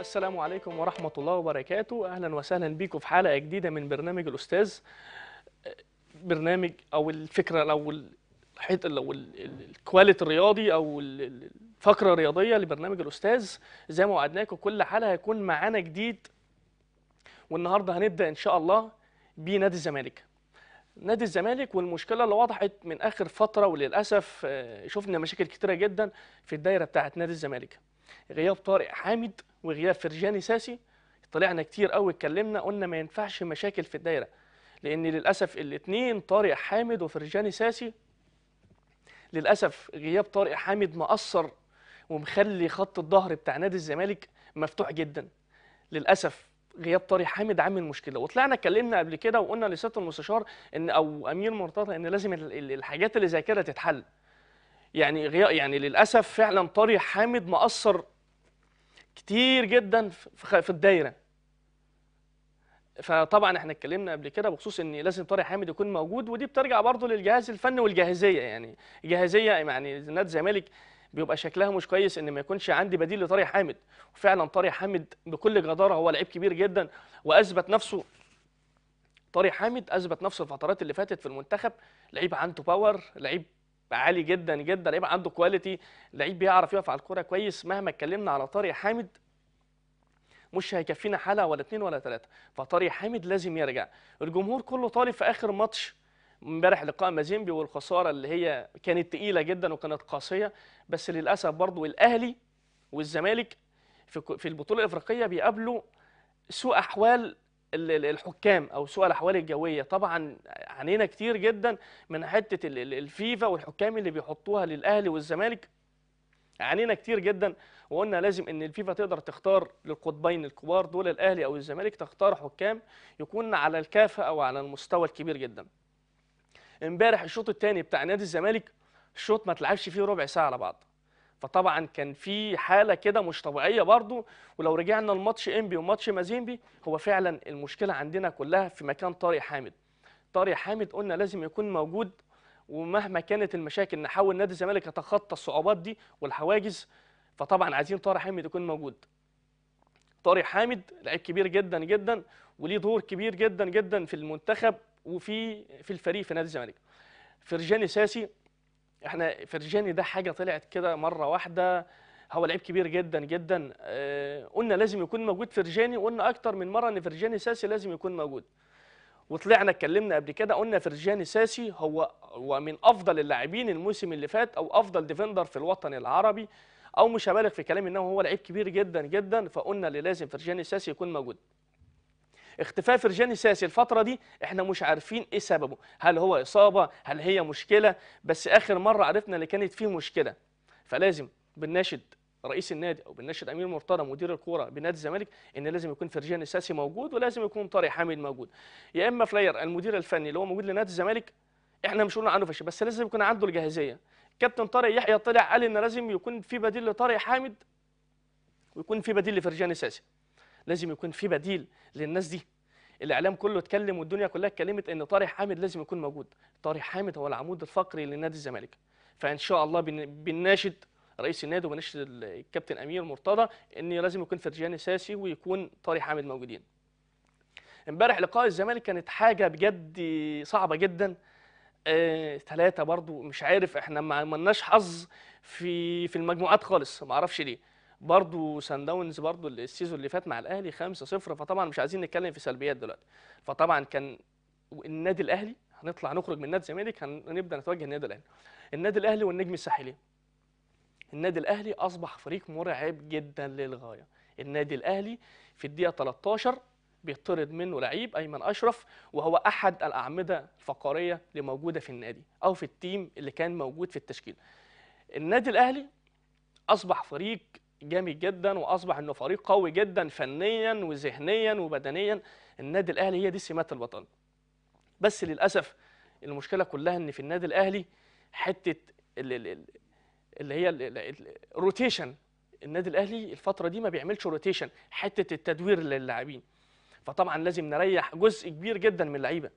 السلام عليكم ورحمة الله وبركاته أهلا وسهلا بيكم في حلقة جديدة من برنامج الأستاذ برنامج أو الفكرة أو الحيط أو الكواليتي الرياضي أو الفقرة الرياضية لبرنامج الأستاذ زي ما وعدناكم كل حلقة هيكون معانا جديد والنهاردة هنبدأ إن شاء الله بنادي الزمالك نادي الزمالك والمشكله اللي وضحت من اخر فتره وللاسف آه، شفنا مشاكل كتيره جدا في الدايره بتاعه نادي الزمالك غياب طارق حامد وغياب فرجاني ساسي طلعنا كتير قوي اتكلمنا قلنا ما ينفعش مشاكل في الدايره لان للاسف الاثنين طارق حامد وفرجاني ساسي للاسف غياب طارق حامد مأثر ومخلي خط الظهر بتاع نادي الزمالك مفتوح جدا للاسف غياب طارق حامد عامل مشكله وطلعنا اتكلمنا قبل كده وقلنا لسياده المستشار ان او امير مرتضى ان لازم الحاجات اللي زي كده تتحل يعني يعني للاسف فعلا طارق حامد مأثر كتير جدا في الدايره فطبعا احنا اتكلمنا قبل كده بخصوص ان لازم طارق حامد يكون موجود ودي بترجع برضه للجهاز الفني والجاهزيه يعني جاهزيه يعني نادي الزمالك بيبقى شكلها مش كويس ان ما يكونش عندي بديل لطارق حامد وفعلا طارق حامد بكل جداره هو لعيب كبير جدا واثبت نفسه طارق حامد اثبت نفسه الفترات اللي فاتت في المنتخب لعيب عنده باور لعيب بقى عالي جدا جدا يبقى عنده كواليتي لعيب بيعرف يقف على الكوره كويس مهما اتكلمنا على طارق حامد مش هيكفينا حلقه ولا اتنين ولا ثلاثه فطارق حامد لازم يرجع الجمهور كله طالب في اخر ماتش امبارح لقاء مازيمبي والخساره اللي هي كانت تقيله جدا وكانت قاسيه بس للاسف برضو الاهلي والزمالك في البطوله الافريقيه بيقابلوا سوء احوال الحكام او سوء الاحوال الجويه طبعا عانينا كتير جدا من حته الفيفا والحكام اللي بيحطوها للاهلي والزمالك عانينا كتير جدا وقلنا لازم ان الفيفا تقدر تختار للقطبين الكبار دول الاهلي او الزمالك تختار حكام يكون على الكافه او على المستوى الكبير جدا امبارح الشوط الثاني بتاع نادي الزمالك الشوط ما تلعبش فيه ربع ساعه على بعض فطبعا كان في حاله كده مش طبيعيه برضو ولو رجعنا لماتش انبي وماتش مازيمبي هو فعلا المشكله عندنا كلها في مكان طارق حامد طارق حامد قلنا لازم يكون موجود ومهما كانت المشاكل نحاول نادي الزمالك يتخطى الصعوبات دي والحواجز فطبعا عايزين طارق حامد يكون موجود طارق حامد لعيب كبير جدا جدا وليه دور كبير جدا جدا في المنتخب وفي في الفريق في نادي الزمالك فرجاني ساسي احنا فرجاني ده حاجه طلعت كده مره واحده هو لعيب كبير جدا جدا اه قلنا لازم يكون موجود فرجاني وقلنا اكتر من مره ان فرجاني ساسي لازم يكون موجود وطلعنا اتكلمنا قبل كده قلنا فرجاني ساسي هو ومن افضل اللاعبين الموسم اللي فات او افضل ديفندر في الوطن العربي او مش هبالغ في كلامي انه هو لعيب كبير جدا جدا فقلنا اللي لازم فرجاني ساسي يكون موجود اختفاء فرجاني ساسي الفتره دي احنا مش عارفين ايه سببه هل هو اصابه هل هي مشكله بس اخر مره عرفنا اللي كانت فيه مشكله فلازم بنناشد رئيس النادي او بنناشد امير مرتضى مدير الكوره بنادي الزمالك ان لازم يكون فرجاني ساسي موجود ولازم يكون طارق حامد موجود يا اما فلاير المدير الفني اللي هو موجود لنادي الزمالك احنا مش قلنا عنه فشل بس لازم يكون عنده الجاهزيه كابتن طارق يحيى طلع قال ان لازم يكون في بديل لطارق حامد ويكون في بديل لفرجاني ساسي لازم يكون في بديل للناس دي الاعلام كله اتكلم والدنيا كلها اتكلمت ان طارق حامد لازم يكون موجود طارق حامد هو العمود الفقري لنادي الزمالك فان شاء الله بنناشد رئيس النادي وبناشد الكابتن امير مرتضى ان لازم يكون فرجاني ساسي ويكون طارق حامد موجودين امبارح لقاء الزمالك كانت حاجه بجد صعبه جدا ثلاثة آه، برضو مش عارف احنا ما لناش حظ في في المجموعات خالص ما اعرفش ليه برضو سان داونز برضو السيزون اللي فات مع الاهلي 5-0 فطبعا مش عايزين نتكلم في سلبيات دلوقتي فطبعا كان النادي الاهلي هنطلع نخرج من نادي الزمالك هنبدا نتوجه للنادي الاهلي النادي الاهلي والنجم الساحلي النادي الاهلي اصبح فريق مرعب جدا للغايه النادي الاهلي في الدقيقه 13 بيطرد منه لعيب ايمن اشرف وهو احد الاعمده الفقريه اللي موجوده في النادي او في التيم اللي كان موجود في التشكيل النادي الاهلي اصبح فريق جامد جدا واصبح انه فريق قوي جدا فنيا وذهنيا وبدنيا النادي الاهلي هي دي سمات الوطن بس للاسف المشكله كلها ان في النادي الاهلي حته اللي هي الروتيشن النادي الاهلي الفتره دي ما بيعملش روتيشن حته التدوير للاعبين فطبعا لازم نريح جزء كبير جدا من اللعيبه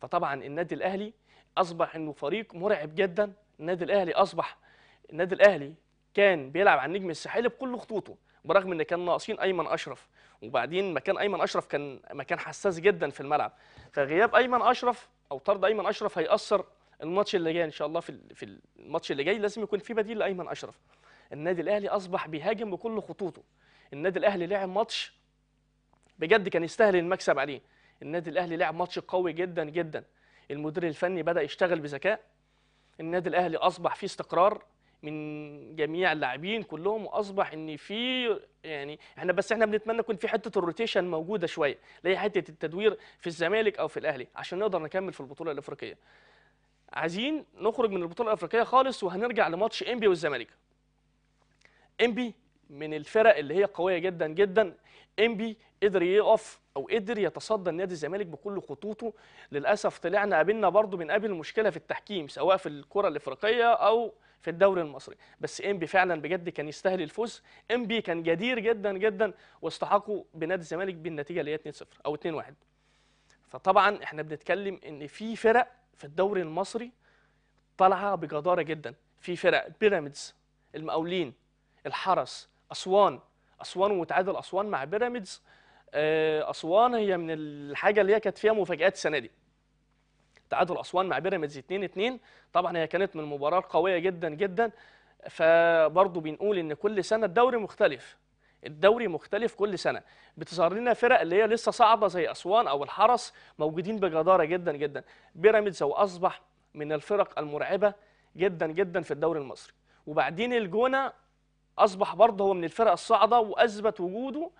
فطبعا النادي الاهلي اصبح انه فريق مرعب جدا النادي الاهلي اصبح النادي الاهلي كان بيلعب على النجم الساحلي بكل خطوطه برغم ان كان ناقصين ايمن اشرف وبعدين مكان ايمن اشرف كان مكان حساس جدا في الملعب فغياب ايمن اشرف او طرد ايمن اشرف هياثر الماتش اللي جاي ان شاء الله في في الماتش اللي جاي لازم يكون في بديل لايمن اشرف النادي الاهلي اصبح بيهاجم بكل خطوطه النادي الاهلي لعب ماتش بجد كان يستاهل المكسب عليه النادي الاهلي لعب ماتش قوي جدا جدا المدير الفني بدا يشتغل بذكاء النادي الاهلي اصبح فيه استقرار من جميع اللاعبين كلهم واصبح ان في يعني احنا بس احنا بنتمنى يكون في حته الروتيشن موجوده شويه اللي هي حته التدوير في الزمالك او في الاهلي عشان نقدر نكمل في البطوله الافريقيه عايزين نخرج من البطوله الافريقيه خالص وهنرجع لماتش انبي والزمالك انبي من الفرق اللي هي قويه جدا جدا انبي قدر يقف او قدر يتصدى النادي الزمالك بكل خطوطه للاسف طلعنا قابلنا برضو قبل مشكله في التحكيم سواء في الكره الافريقيه او في الدوري المصري بس انبي فعلا بجد كان يستاهل الفوز انبي كان جدير جدا جدا واستحقوا بنادي الزمالك بالنتيجه اللي هي 2-0 او 2-1 فطبعا احنا بنتكلم ان في فرق في الدوري المصري طالعه بجداره جدا في فرق بيراميدز المقاولين الحرس اسوان اسوان وتعادل اسوان مع بيراميدز آه، اسوان هي من الحاجه اللي هي كانت فيها مفاجات السنه دي تعادل اسوان مع بيراميدز 2 2 طبعا هي كانت من المباراه القويه جدا جدا فبرضه بنقول ان كل سنه الدوري مختلف الدوري مختلف كل سنه بتظهر لنا فرق اللي هي لسه صعبه زي اسوان او الحرس موجودين بجداره جدا جدا بيراميدز هو اصبح من الفرق المرعبه جدا جدا في الدوري المصري وبعدين الجونه اصبح برضه هو من الفرق الصاعده واثبت وجوده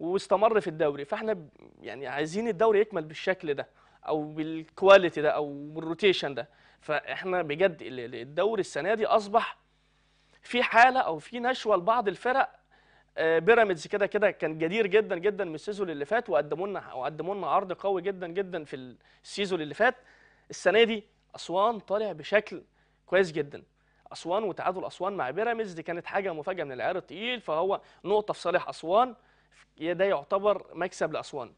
واستمر في الدوري فاحنا يعني عايزين الدوري يكمل بالشكل ده او بالكواليتي ده او بالروتيشن ده فاحنا بجد الدوري السنه دي اصبح في حاله او في نشوه لبعض الفرق بيراميدز آه، كده كده كان جدير جدا جدا من السيزون اللي فات وقدموا لنا وقدموا لنا عرض قوي جدا جدا في السيزون اللي فات السنه دي اسوان طالع بشكل كويس جدا اسوان وتعادل اسوان مع بيراميدز دي كانت حاجه مفاجاه من العيار الثقيل فهو نقطه في صالح اسوان ده يعتبر مكسب لاسوان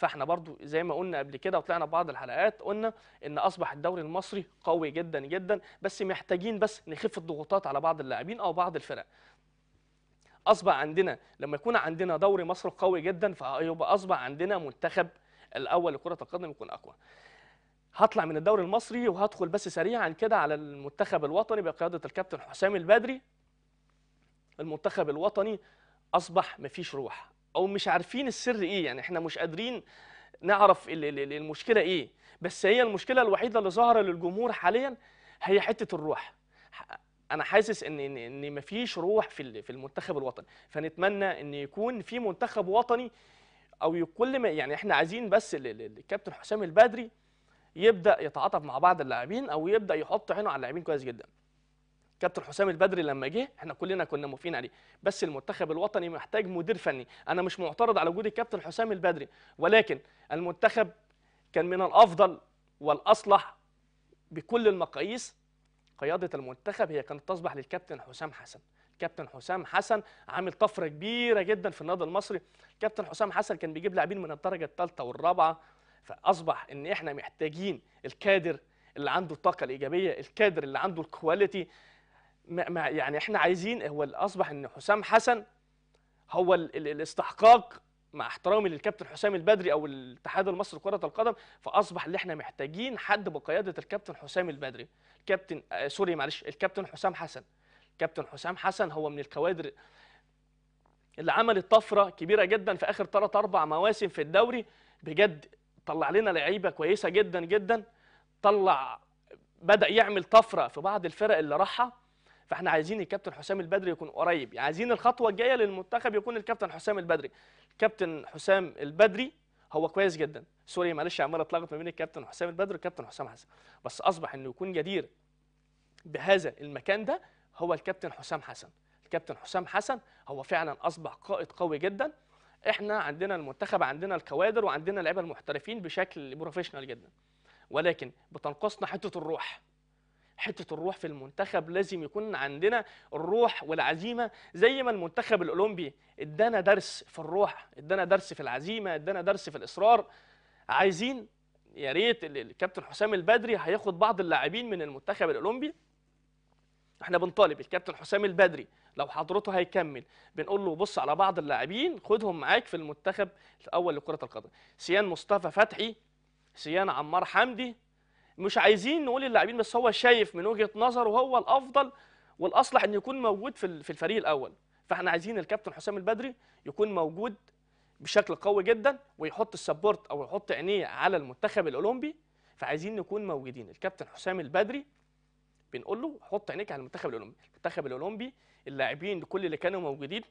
فاحنا برضو زي ما قلنا قبل كده وطلعنا في بعض الحلقات قلنا ان اصبح الدوري المصري قوي جدا جدا بس محتاجين بس نخف الضغوطات على بعض اللاعبين او بعض الفرق اصبح عندنا لما يكون عندنا دوري مصر قوي جدا فيبقى اصبح عندنا منتخب الاول لكره القدم يكون اقوى هطلع من الدوري المصري وهدخل بس سريعا كده على المنتخب الوطني بقياده الكابتن حسام البدري المنتخب الوطني اصبح مفيش روح او مش عارفين السر ايه يعني احنا مش قادرين نعرف المشكله ايه بس هي المشكله الوحيده اللي ظاهره للجمهور حاليا هي حته الروح انا حاسس ان ان مفيش روح في في المنتخب الوطني فنتمنى ان يكون في منتخب وطني او كل ما يعني احنا عايزين بس الكابتن حسام البدري يبدا يتعاطف مع بعض اللاعبين او يبدا يحط عينه على اللاعبين كويس جدا كابتن حسام البدري لما جه احنا كلنا كنا موافقين عليه بس المنتخب الوطني محتاج مدير فني انا مش معترض على وجود الكابتن حسام البدري ولكن المنتخب كان من الافضل والاصلح بكل المقاييس قياده المنتخب هي كانت تصبح للكابتن حسام حسن كابتن حسام حسن عامل طفره كبيره جدا في النادي المصري كابتن حسام حسن كان بيجيب لاعبين من الدرجه الثالثه والرابعه فاصبح ان احنا محتاجين الكادر اللي عنده الطاقه الايجابيه الكادر اللي عنده الكواليتي ما يعني احنا عايزين هو اصبح ان حسام حسن هو ال ال الاستحقاق مع احترامي للكابتن حسام البدري او الاتحاد المصري لكره القدم فاصبح اللي احنا محتاجين حد بقياده الكابتن حسام البدري الكابتن آه سوري معلش الكابتن حسام حسن الكابتن حسام حسن هو من الكوادر اللي عملت طفره كبيره جدا في اخر 3 4 مواسم في الدوري بجد طلع لنا لعيبه كويسه جدا جدا طلع بدا يعمل طفره في بعض الفرق اللي راحها فاحنا عايزين الكابتن حسام البدري يكون قريب يعني عايزين الخطوه الجايه للمنتخب يكون الكابتن حسام البدري الكابتن حسام البدري هو كويس جدا سوري معلش يا عمار اتلخبط ما بين الكابتن حسام البدري والكابتن حسام حسن بس اصبح انه يكون جدير بهذا المكان ده هو الكابتن حسام حسن الكابتن حسام حسن هو فعلا اصبح قائد قوي جدا احنا عندنا المنتخب عندنا الكوادر وعندنا اللعيبه المحترفين بشكل بروفيشنال جدا ولكن بتنقصنا حته الروح حته الروح في المنتخب لازم يكون عندنا الروح والعزيمه زي ما المنتخب الاولمبي ادانا درس في الروح ادانا درس في العزيمه ادانا درس في الاصرار عايزين يا ريت الكابتن حسام البدري هياخد بعض اللاعبين من المنتخب الاولمبي احنا بنطالب الكابتن حسام البدري لو حضرته هيكمل بنقول له بص على بعض اللاعبين خدهم معاك في المنتخب الاول لكره القدم سيان مصطفى فتحي سيان عمار حمدي مش عايزين نقول اللاعبين بس هو شايف من وجهه نظره هو الافضل والاصلح ان يكون موجود في في الفريق الاول فاحنا عايزين الكابتن حسام البدري يكون موجود بشكل قوي جدا ويحط السبورت او يحط عينيه على المنتخب الاولمبي فعايزين نكون موجودين الكابتن حسام البدري بنقول له حط عينيك على المنتخب الاولمبي المنتخب الاولمبي اللاعبين كل اللي كانوا موجودين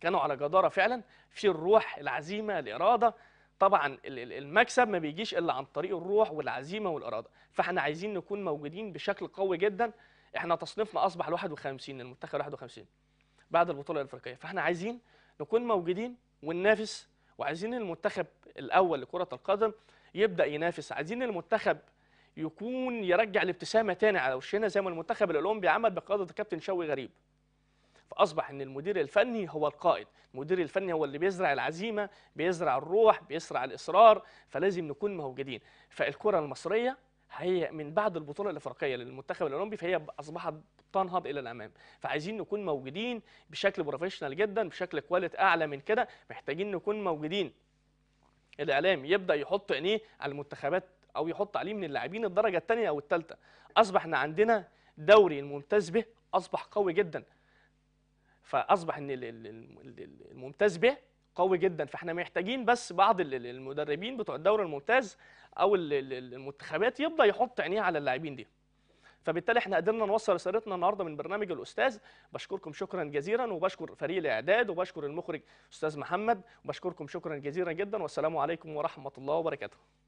كانوا على جداره فعلا في الروح العزيمه الاراده طبعا المكسب ما بيجيش الا عن طريق الروح والعزيمه والاراده فاحنا عايزين نكون موجودين بشكل قوي جدا احنا تصنيفنا اصبح 51 المنتخب 51 بعد البطوله الافريقيه فاحنا عايزين نكون موجودين وننافس وعايزين المنتخب الاول لكره القدم يبدا ينافس عايزين المنتخب يكون يرجع الابتسامه تاني على وشنا زي ما المنتخب الاولمبي عمل بقياده الكابتن شوقي غريب فاصبح ان المدير الفني هو القائد المدير الفني هو اللي بيزرع العزيمه بيزرع الروح بيزرع الاصرار فلازم نكون موجودين فالكره المصريه هي من بعد البطوله الافريقيه للمنتخب الاولمبي فهي اصبحت تنهض الى الامام فعايزين نكون موجودين بشكل بروفيشنال جدا بشكل كواليتي اعلى من كده محتاجين نكون موجودين الاعلام يبدا يحط عينيه على المنتخبات او يحط عليه من اللاعبين الدرجه الثانيه او الثالثه اصبح عندنا دوري الممتاز به اصبح قوي جدا فاصبح ان الممتاز به قوي جدا فاحنا محتاجين بس بعض المدربين بتوع الدوري الممتاز او المنتخبات يبدا يحط عينيه على اللاعبين دي فبالتالي احنا قدرنا نوصل رسالتنا النهارده من برنامج الاستاذ بشكركم شكرا جزيلا وبشكر فريق الاعداد وبشكر المخرج استاذ محمد وبشكركم شكرا جزيلا جدا والسلام عليكم ورحمه الله وبركاته